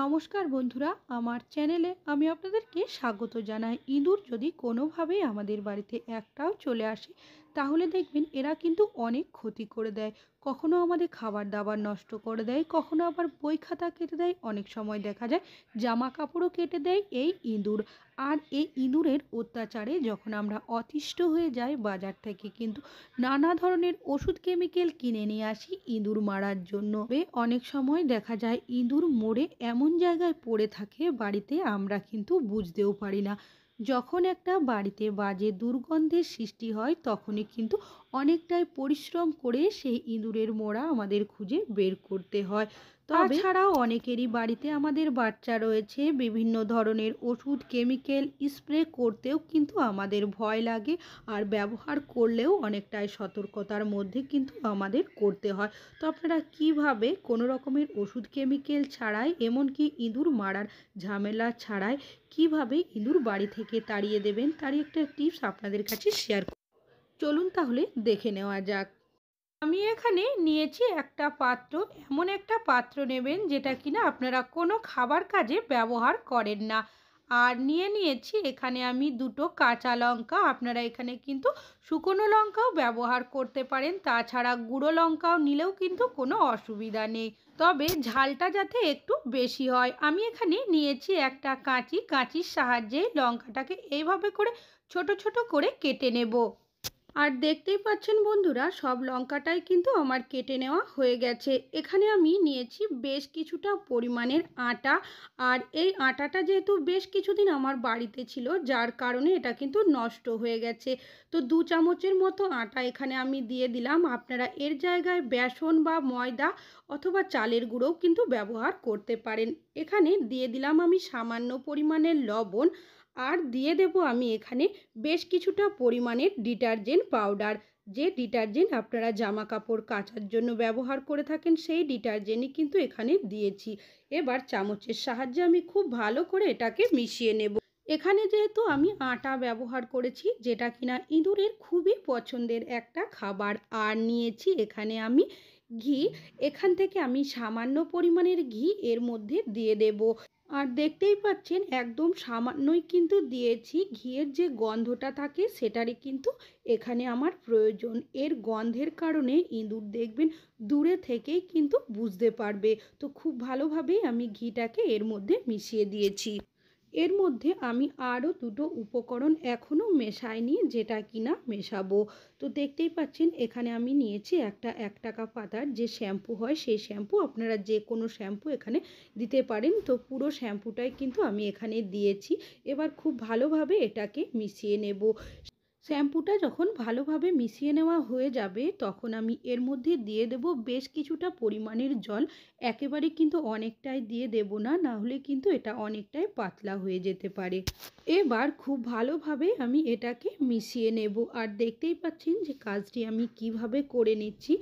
নমস্কার বন্ধুরা আমার চ্যানেলে আমি আপনাদেরকে স্বাগত জানাই ইঁদুর যদি কোনোভাবেই আমাদের বাড়িতে একটাও চলে আসে তাহলে দেখবেন এরা কিন্তু অনেক ক্ষতি করে দেয় কখনো আমাদের খাবার দাবার নষ্ট করে দেয় কখনো আবার বই খাতা কেটে দেয় অনেক সময় দেখা যায় জামা কাপড়ও কেটে দেয় এই ইঁদুর আর এই ইঁদুরের অত্যাচারে যখন আমরা অতিষ্ঠ হয়ে যাই বাজার থেকে কিন্তু নানা ধরনের ওষুধ কেমিক্যাল কিনে নিয়ে আসি ইঁদুর মারার জন্য অনেক সময় দেখা যায় ইঁদুর মরে এমন জায়গায় পড়ে থাকে বাড়িতে আমরা কিন্তু বুঝতেও পারি না যখন একটা বাড়িতে বাজে দুর্গন্ধের সৃষ্টি হয় তখনই কিন্তু অনেকটাই পরিশ্রম করে সেই ইঁদুরের মোড়া আমাদের খুঁজে বের করতে হয় তাছাড়াও অনেকেরই বাড়িতে আমাদের বাচ্চা রয়েছে বিভিন্ন ধরনের ওষুধ কেমিক্যাল স্প্রে করতেও কিন্তু আমাদের ভয় লাগে আর ব্যবহার করলেও অনেকটাই সতর্কতার মধ্যে কিন্তু আমাদের করতে হয় তো আপনারা কীভাবে কোনো রকমের ওষুধ কেমিক্যাল ছাড়াই এমনকি ইঁদুর মারার ঝামেলা ছাড়াই কিভাবে ইঁদুর বাড়ি থেকে তাড়িয়ে দেবেন তারই একটা টিপস আপনাদের কাছে শেয়ার চলুন তাহলে দেখে নেওয়া যাক আমি এখানে নিয়েছি একটা পাত্র এমন একটা পাত্র নেবেন যেটা কিনা আপনারা কোনো খাবার কাজে ব্যবহার করেন না আর নিয়ে নিয়েছি এখানে আমি দুটো কাঁচা লঙ্কা আপনারা এখানে কিন্তু শুকনো লঙ্কাও ব্যবহার করতে পারেন তাছাড়া গুঁড়ো লঙ্কাও নিলেও কিন্তু কোনো অসুবিধা নেই তবে ঝালটা যাতে একটু বেশি হয় আমি এখানে নিয়েছি একটা কাঁচি কাঁচির সাহায্যে লঙ্কাটাকে এইভাবে করে ছোট ছোট করে কেটে নেব আর দেখতেই পাচ্ছেন বন্ধুরা সব লঙ্কাটাই কিন্তু আমার কেটে নেওয়া হয়ে গেছে এখানে আমি নিয়েছি বেশ কিছুটা পরিমাণের আটা আর এই আটাটা যেহেতু বেশ কিছুদিন আমার বাড়িতে ছিল যার কারণে এটা কিন্তু নষ্ট হয়ে গেছে তো দু চামচের মতো আটা এখানে আমি দিয়ে দিলাম আপনারা এর জায়গায় বেসন বা ময়দা অথবা চালের গুঁড়োও কিন্তু ব্যবহার করতে পারেন এখানে দিয়ে দিলাম আমি সামান্য পরিমাণের লবণ আর দিয়ে দেব আমি এখানে বেশ কিছুটা পরিমাণের ডিটারজেন্ট পাউডার যে ডিটারজেন্ট আপনারা জামা কাপড় কাচার জন্য ব্যবহার করে থাকেন সেই ডিটারজেন্টই কিন্তু এখানে দিয়েছি এবার চামচের সাহায্যে আমি খুব ভালো করে এটাকে মিশিয়ে নেব এখানে যেহেতু আমি আটা ব্যবহার করেছি যেটা কিনা ইঁদুরের খুবই পছন্দের একটা খাবার আর নিয়েছি এখানে আমি ঘি এখান থেকে আমি সামান্য পরিমাণের ঘি এর মধ্যে দিয়ে দেব আর দেখতেই পাচ্ছেন একদম সামান্যই কিন্তু দিয়েছি ঘিয়ের যে গন্ধটা থাকে সেটারই কিন্তু এখানে আমার প্রয়োজন এর গন্ধের কারণে ইঁদুর দেখবেন দূরে থেকেই কিন্তু বুঝতে পারবে তো খুব ভালোভাবেই আমি ঘিটাকে এর মধ্যে মিশিয়ে দিয়েছি এর মধ্যে আমি আরও দুটো উপকরণ এখনও মেশাইনি যেটা কিনা মেশাবো তো দেখতেই পাচ্ছেন এখানে আমি নিয়েছি একটা এক টাকা পাতার যে শ্যাম্পু হয় সেই শ্যাম্পু আপনারা যে কোনো শ্যাম্পু এখানে দিতে পারেন তো পুরো শ্যাম্পুটাই কিন্তু আমি এখানে দিয়েছি এবার খুব ভালোভাবে এটাকে মিশিয়ে নেব শ্যাম্পুটা যখন ভালোভাবে মিশিয়ে নেওয়া হয়ে যাবে তখন আমি এর মধ্যে দিয়ে দেব বেশ কিছুটা পরিমাণের জল একেবারে কিন্তু অনেকটাই দিয়ে দেব না না হলে কিন্তু এটা অনেকটাই পাতলা হয়ে যেতে পারে এবার খুব ভালোভাবে আমি এটাকে মিশিয়ে নেব আর দেখতেই পাচ্ছেন যে কাজটি আমি কিভাবে করে নিচ্ছি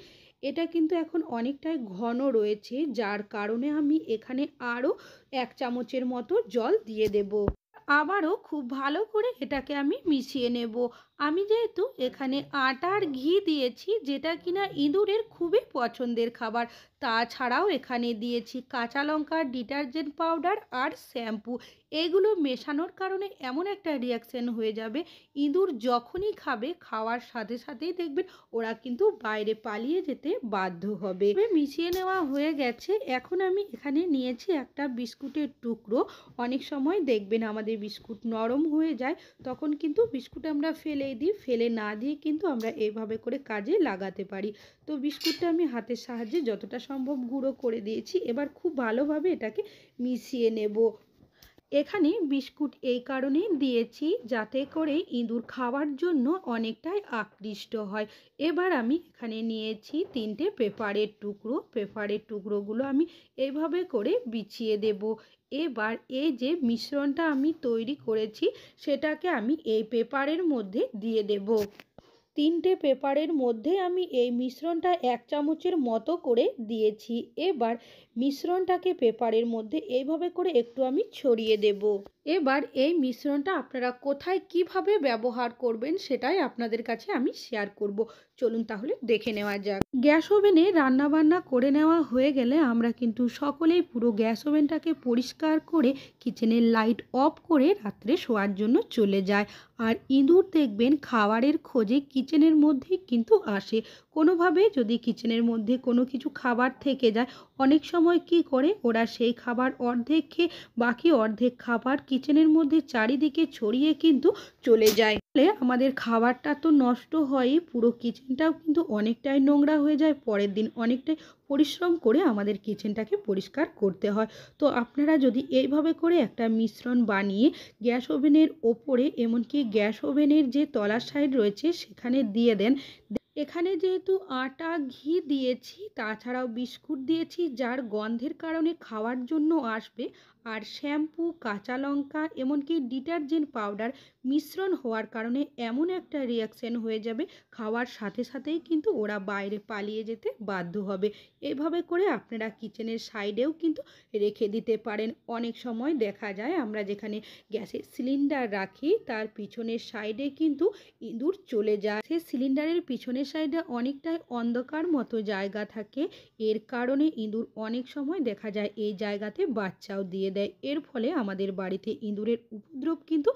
এটা কিন্তু এখন অনেকটাই ঘন রয়েছে যার কারণে আমি এখানে আরও এক চামচের মতো জল দিয়ে দেব আবারও খুব ভালো করে এটাকে আমি মিশিয়ে নেব আমি যেহেতু এখানে আটার ঘি দিয়েছি যেটা কিনা ইঁদুরের খুবই পছন্দের খাবার তাছাড়াও এখানে দিয়েছি কাঁচা লঙ্কা ডিটারজেন্ট পাউডার আর শ্যাম্পু এগুলো মেশানোর কারণে এমন একটা রিয়াকশান হয়ে যাবে ইঁদুর যখনই খাবে খাওয়ার সাথে সাথেই দেখবেন ওরা কিন্তু বাইরে পালিয়ে যেতে বাধ্য হবে মিশিয়ে নেওয়া হয়ে গেছে এখন আমি এখানে নিয়েছি একটা বিস্কুটের টুকরো অনেক সময় দেখবেন আমাদের বিস্কুট নরম হয়ে যায় তখন কিন্তু বিস্কুট আমরা ফেলে ফেলেই দিই ফেলে না দিয়ে কিন্তু আমরা এইভাবে করে কাজে লাগাতে পারি তো বিস্কুটটা আমি হাতের সাহায্যে যতটা সম্ভব গুঁড়ো করে দিয়েছি এবার খুব ভালোভাবে এটাকে মিশিয়ে নেব এখানে বিস্কুট এই কারণে দিয়েছি যাতে করে ইঁদুর খাওয়ার জন্য অনেকটাই আকৃষ্ট হয় এবার আমি এখানে নিয়েছি তিনটে পেপারের টুকরো পেপারের টুকরোগুলো আমি এইভাবে করে বিছিয়ে দেব এবার এই যে মিশ্রণটা আমি তৈরি করেছি সেটাকে আমি এই পেপারের মধ্যে দিয়ে দেব তিনটে পেপারের মধ্যে আমি এই মিশ্রণটা এক চামচের মতো করে দিয়েছি এবার মিশ্রণটাকে পেপারের মধ্যে এইভাবে করে একটু আমি ছড়িয়ে দেব এবার এই মিশ্রণটা আপনারা কোথায় কিভাবে ব্যবহার করবেন সেটাই আপনাদের কাছে আমি শেয়ার করব চলুন তাহলে দেখে নেওয়া যাক গ্যাস ওভেনে রান্নাবান্না করে নেওয়া হয়ে গেলে আমরা কিন্তু সকলেই পুরো গ্যাস ওভেনটাকে পরিষ্কার করে কিচেনের লাইট অফ করে রাত্রে শোয়ার জন্য চলে যায় আর ইঁদুর দেখবেন খাবারের খোঁজে কিচেনের মধ্যে কিন্তু আসে কোনোভাবে যদি কিচেনের মধ্যে কোনো কিছু খাবার থেকে যায় অনেক সময় কি করে ওরা সেই খাবার অর্ধেক খেয়ে বাকি অর্ধেক খাবার কিচেনের মধ্যে চারিদিকে ছড়িয়ে কিন্তু চলে যায় ফলে আমাদের খাবারটা তো নষ্ট হয়ই পুরো কিচেনটাও কিন্তু অনেকটাই নোংরা হয়ে যায় পরের দিন অনেকটাই পরিশ্রম করে আমাদের কিচেনটাকে পরিষ্কার করতে হয় তো আপনারা যদি এইভাবে করে একটা মিশ্রণ বানিয়ে গ্যাস ওভেনের ওপরে এমনকি গ্যাস ওভেনের যে তলার সাইড রয়েছে সেখানে দিয়ে দেন এখানে যেহেতু আটা ঘি দিয়েছি তাছাড়াও বিস্কুট দিয়েছি যার গন্ধের কারণে খাওয়ার জন্য আসবে আর শ্যাম্পু কাঁচা লঙ্কা এমনকি ডিটারজেন্ট পাউডার মিশ্রণ হওয়ার কারণে এমন একটা রিয়াকশান হয়ে যাবে খাওয়ার সাথে সাথেই কিন্তু ওরা বাইরে পালিয়ে যেতে বাধ্য হবে এভাবে করে আপনারা কিচেনের সাইডেও কিন্তু রেখে দিতে পারেন অনেক সময় দেখা যায় আমরা যেখানে গ্যাসের সিলিন্ডার রাখি তার পিছনের সাইডে কিন্তু ইঁদুর চলে যায় সেই সিলিন্ডারের পিছনে সাইডে অনেকটাই অন্ধকার মতো জায়গা থাকে এর কারণে ইঁদুর অনেক সময় দেখা যায় এই জায়গাতে বাচ্চাও দিয়ে দেয় এর ফলে আমাদের বাড়িতে ইঁদুরের উপদ্রব কিন্তু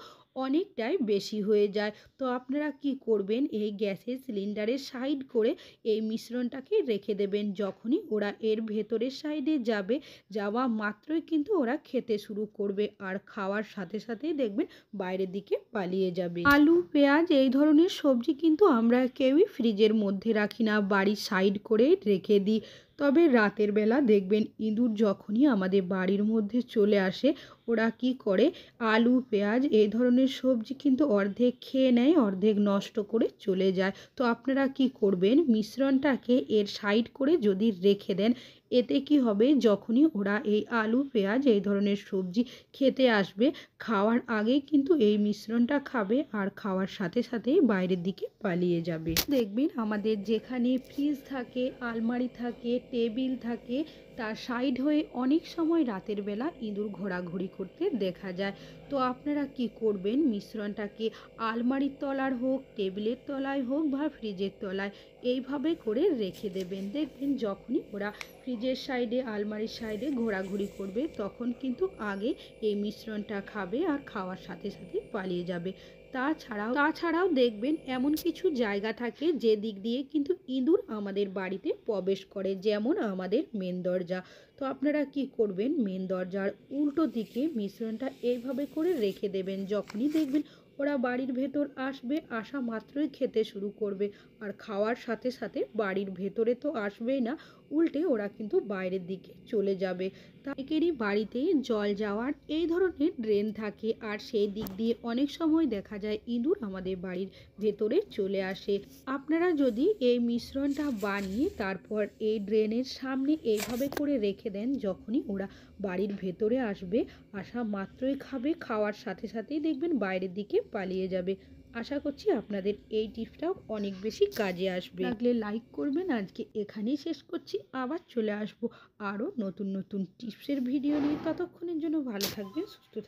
অনেকটাই বেশি হয়ে যায় তো আপনারা কি করবেন এই গ্যাসের সিলিন্ডারের সাইড করে এই মিশ্রণটাকে রেখে দেবেন যখনই ওরা এর ভেতরের সাইডে যাবে যাওয়া মাত্রই কিন্তু ওরা খেতে শুরু করবে আর খাওয়ার সাথে সাথেই দেখবেন বাইরের দিকে পালিয়ে যাবে আলু পেঁয়াজ এই ধরনের সবজি কিন্তু আমরা কেউই ফ্রিজের মধ্যে রাখি না বাড়ির সাইড করে রেখে দিই তবে রাতের বেলা দেখবেন ইঁদুর যখনই আমাদের বাড়ির মধ্যে চলে আসে ওরা কি করে আলু পেঁয়াজ এই ধরনের সবজি কিন্তু অর্ধেক খেয়ে নেয় অর্ধেক নষ্ট করে চলে যায় তো আপনারা কি করবেন মিশ্রণটাকে এর সাইড করে যদি রেখে দেন এতে কি হবে যখনই ওরা এই আলু পেঁয়াজ এই ধরনের সবজি খেতে আসবে খাওয়ার আগে কিন্তু এই মিশ্রণটা খাবে আর খাওয়ার সাথে সাথেই বাইরের দিকে পালিয়ে যাবে দেখবেন আমাদের যেখানে ফ্রিজ থাকে আলমারি থাকে টেবিল থাকে তার সাইড হয়ে অনেক সময় রাতের বেলা ইঁদুর ঘোরাঘুরি করতে দেখা যায় তো আপনারা কি করবেন মিশ্রণটাকে আলমারির তলার হোক টেবিলের তলায় হোক বা ফ্রিজের তলায় এইভাবে করে রেখে দেবেন দেখবেন যখনই ওরা ফ্রিজের সাইডে আলমারির সাইডে ঘোরাঘুরি করবে তখন কিন্তু আগে এই মিশ্রণটা খাবে আর খাওয়ার সাথে সাথে পালিয়ে যাবে তাছাড়াও তাছাড়াও দেখবেন এমন কিছু জায়গা থাকে যে দিক দিয়ে কিন্তু ইঁদুর আমাদের বাড়িতে প্রবেশ করে যেমন আমাদের মেন দরজা তো আপনারা কি করবেন মেন দরজার উল্টো দিকে মিশ্রণটা এইভাবে করে রেখে দেবেন যখনই দেখবেন ওরা বাড়ির ভেতর আসবে আসা মাত্রই খেতে শুরু করবে আর খাওয়ার সাথে সাথে বাড়ির ভেতরে তো আসবেই না উল্টে ওরা কিন্তু বাইরের দিকে চলে যাবে অনেকেরই বাড়িতে জল যাওয়ার এই ধরনের ড্রেন থাকে আর সেই দিক দিয়ে অনেক সময় দেখা যায় ইঁদুর আমাদের বাড়ির ভেতরে চলে আসে আপনারা যদি এই মিশ্রণটা বানিয়ে তারপর এই ড্রেনের সামনে এইভাবে করে রেখে দেন যখনই ওরা বাড়ির ভেতরে আসবে আসা মাত্রই খাবে খাওয়ার সাথে সাথেই দেখবেন বাইরের দিকে পালিয়ে যাবে আশা করছি আপনাদের এই টিপসটাও অনেক বেশি কাজে আসবে লাগলে লাইক করবেন আজকে এখানেই শেষ করছি আবার চলে আসব আরও নতুন নতুন টিপসের ভিডিও নিয়ে ততক্ষণের জন্য ভালো থাকবেন সুস্থ থাকবেন